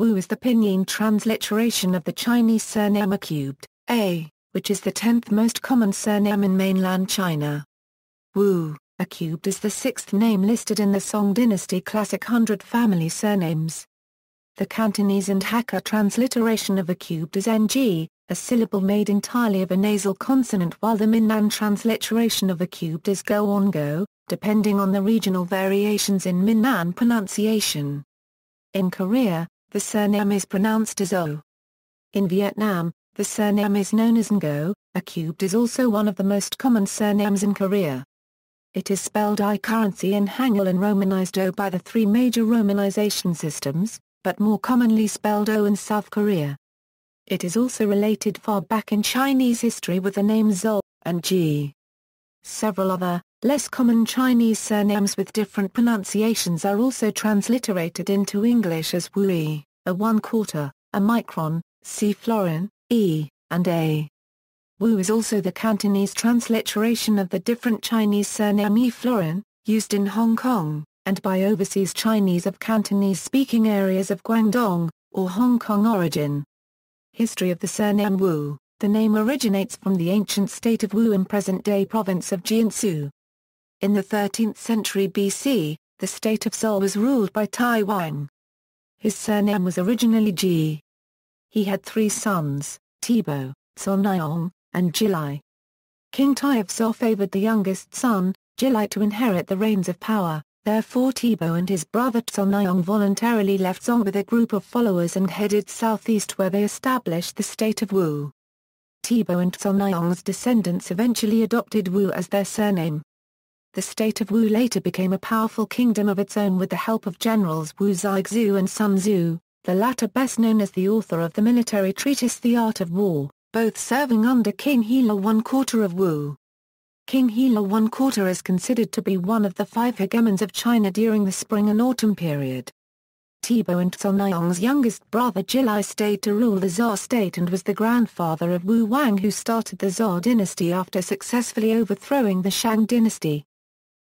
Wu is the pinyin transliteration of the Chinese surname Acubed, A, which is the tenth most common surname in mainland China. Wu, Acubed is the sixth name listed in the Song Dynasty classic hundred family surnames. The Cantonese and Hakka transliteration of Acubed is ng, a syllable made entirely of a nasal consonant while the Minnan transliteration of Acubed is go-on-go, depending on the regional variations in Minnan pronunciation. In Korea, the surname is pronounced as O. In Vietnam, the surname is known as Ngo, a cubed is also one of the most common surnames in Korea. It is spelled I currency in Hangul and romanized O by the three major romanization systems, but more commonly spelled O in South Korea. It is also related far back in Chinese history with the names Zhou and Ji. Several other, less common Chinese surnames with different pronunciations are also transliterated into English as Wui a one quarter, a micron, C florin, e, and a. Wu is also the Cantonese transliteration of the different Chinese surname Yi Florin, used in Hong Kong, and by overseas Chinese of Cantonese-speaking areas of Guangdong, or Hong Kong origin. History of the surname Wu The name originates from the ancient state of Wu in present-day province of Jiangsu. In the 13th century BC, the state of Seoul was ruled by Tai Wang, his surname was originally Ji. He had three sons, Tebow, Tsunaiong, and Jilai. King Tai of Zhou favored the youngest son, Jilai to inherit the reins of power, therefore Tebow and his brother Tsunaiong voluntarily left Song with a group of followers and headed southeast where they established the state of Wu. Tebow and Tsunaiong's descendants eventually adopted Wu as their surname. The state of Wu later became a powerful kingdom of its own with the help of generals Wu Zixu and Sun Tzu, the latter best known as the author of the military treatise The Art of War, both serving under King Hela one quarter of Wu. King Hela one quarter is considered to be one of the five hegemons of China during the spring and autumn period. Tibo and Tsunayong's youngest brother Jilai stayed to rule the Zha state and was the grandfather of Wu Wang who started the Zha dynasty after successfully overthrowing the Shang dynasty.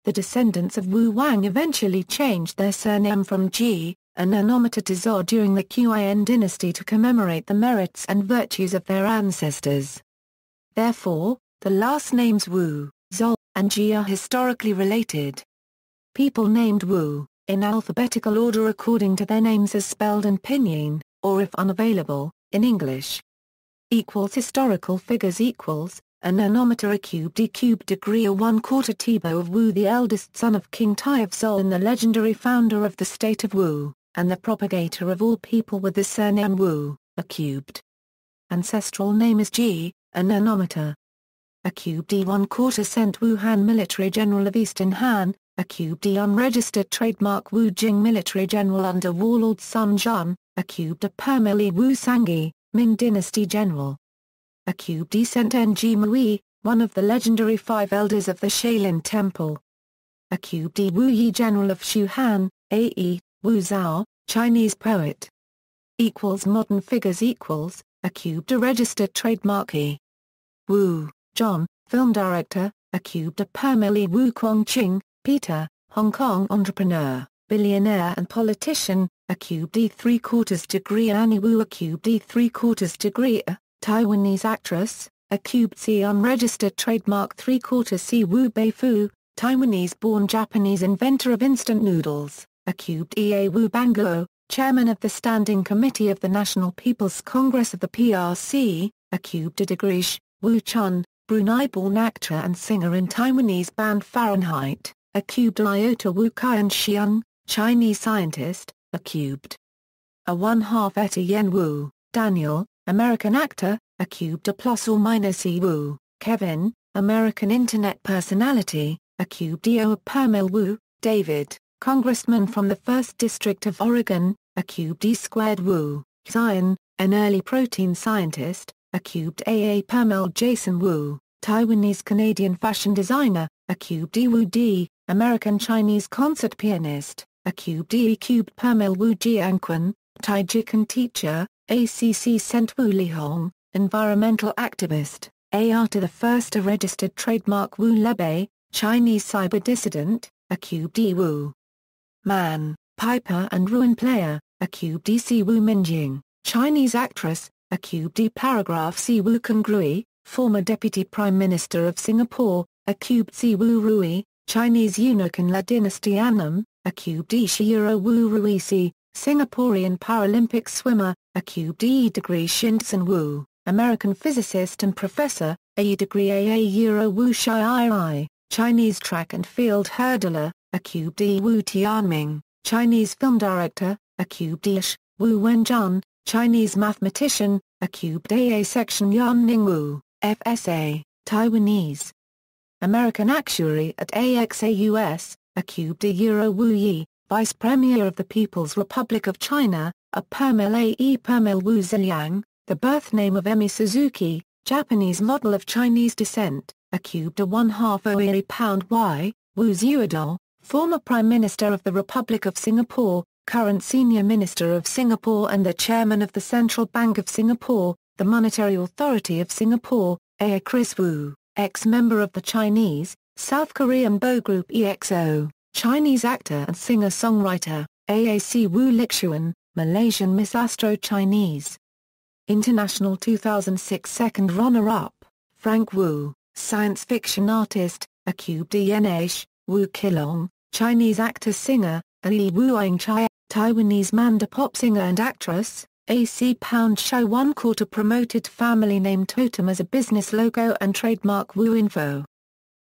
The descendants of Wu Wang eventually changed their surname from Ji, a onomata to Zhou during the Qian dynasty to commemorate the merits and virtues of their ancestors. Therefore, the last names Wu, Zhou, and Ji are historically related. People named Wu, in alphabetical order according to their names as spelled in pinyin, or if unavailable, in English. Equals historical figures equals, a nanometer a cube d cube degree a one quarter Tebow of Wu the eldest son of King Tai of Seoul and the legendary founder of the state of Wu, and the propagator of all people with the surname Wu, a cubed. Ancestral name is Ji, a nanometer. A cubed d one quarter sent Wuhan military general of Eastern Han, a cubed d unregistered trademark Wu Jing military general under warlord Sun Jun, a cubed a Permili Wu Sangi, Ming dynasty general Akub descent Ng Mui, one of the legendary five elders of the Shaolin Temple. A D. Wu Yi General of Shuhan, A.E., Wu Zhao, Chinese poet. Equals modern figures equals, Akub a registered e. Wu, John, film director, A cube a Permeli Wu Kwong Ching, Peter, Hong Kong entrepreneur, billionaire and politician, A cube D. Three Quarters Degree Annie Wu A cube D. Three Quarters Degree A, Taiwanese actress, a cubed-C unregistered trademark three-quarter C Wu Bei Fu, Taiwanese-born Japanese inventor of instant noodles, a cubed EA Wu Banguo, chairman of the Standing Committee of the National People's Congress of the PRC, a cubed Adigrish, Wu Chun, Brunei-born actor and singer in Taiwanese band Fahrenheit, a cubed Iota Wu Kian Xiang, Chinese scientist, a cubed. A one-half Etty Yen Wu, Daniel, American actor, a cubed plus or minus E. Wu, Kevin, American Internet personality, a cube DO Permel Wu, David, Congressman from the 1st District of Oregon, a cubed e squared Wu, Zion, an early protein scientist, a cubed AA Permel Jason Wu, Taiwanese Canadian fashion designer, a cubed E Wu D, American Chinese concert pianist, a cubed E cubed Permel Wu Jianquan, Taijikan teacher, ACC sent Wu Lihong, environmental activist, AR to the first registered trademark Wu Lebe, Chinese cyber dissident, a D Wu Man, piper and ruin player, a D C Wu Minjing, Chinese actress, a D paragraph C Wu Congrui, former Deputy Prime Minister of Singapore, a QD Wu Rui, Chinese eunuch in La Dynasty Annam, a D Shiro Wu Ruisi, Singaporean Paralympic swimmer, a cubed degree Shinsen Wu, American physicist and professor, A degree AA Euro Wu Shai Chinese track and field hurdler, a cubed E Wu Tianming, Chinese film director, a cubed Ish, Wu Wenjun, Chinese mathematician, a cubed AA section Yan Ning Wu, FSA, Taiwanese. American actuary at AXAUS, a cubed Euro Wu Yi, Vice Premier of the People's Republic of China, a Permel A.E. Permel Wu Ziyang, the birth name of Emi Suzuki, Japanese model of Chinese descent, a cubed a one-half oe pound y, Wu Zuodol, former Prime Minister of the Republic of Singapore, current Senior Minister of Singapore and the Chairman of the Central Bank of Singapore, the Monetary Authority of Singapore, A Chris Wu, ex-member of the Chinese, South Korean Bo Group EXO, Chinese actor and singer-songwriter, AAC Wu Lixuan, Malaysian Miss Astro Chinese. International 2006 second runner-up, Frank Wu, science fiction artist, Akub Dienesh, Wu Kilong, Chinese actor-singer, Ali Wuang Chai, Taiwanese Manda pop singer and actress, AC Pound Show One Quarter promoted family name Totem as a business logo and trademark Wu Info.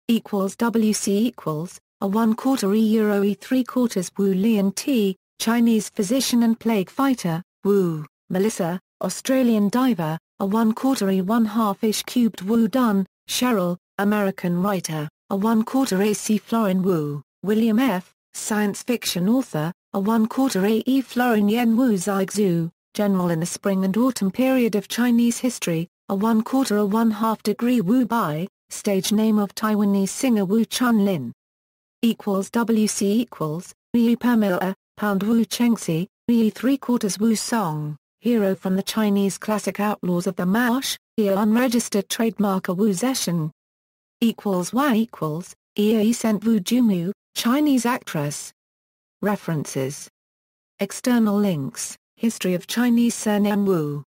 Equals WC equals, a one quarter E Euro E three quarters Wu Lian T, Chinese physician and plague fighter, Wu, Melissa, Australian diver, a one-quarter A one-half ish cubed Wu Dunn, Cheryl, American writer, a one-quarter AC Florin Wu, William F., science fiction author, a one-quarter AE Florin Yen Wu Zixu, general in the spring and autumn period of Chinese history, a one-quarter A one-half degree Wu Bai, stage name of Taiwanese singer Wu Chun Lin. Equals WC equals, Ryu Pamela, Pound Wu Chengxi, Yi Three Quarters Wu Song, Hero from the Chinese Classic Outlaws of the Maosh, Ye Unregistered Trademark Wu Zeshan. Equals Y equals, Ye Sent Wu Jumu, Chinese Actress. References. External links, History of Chinese Surname Wu.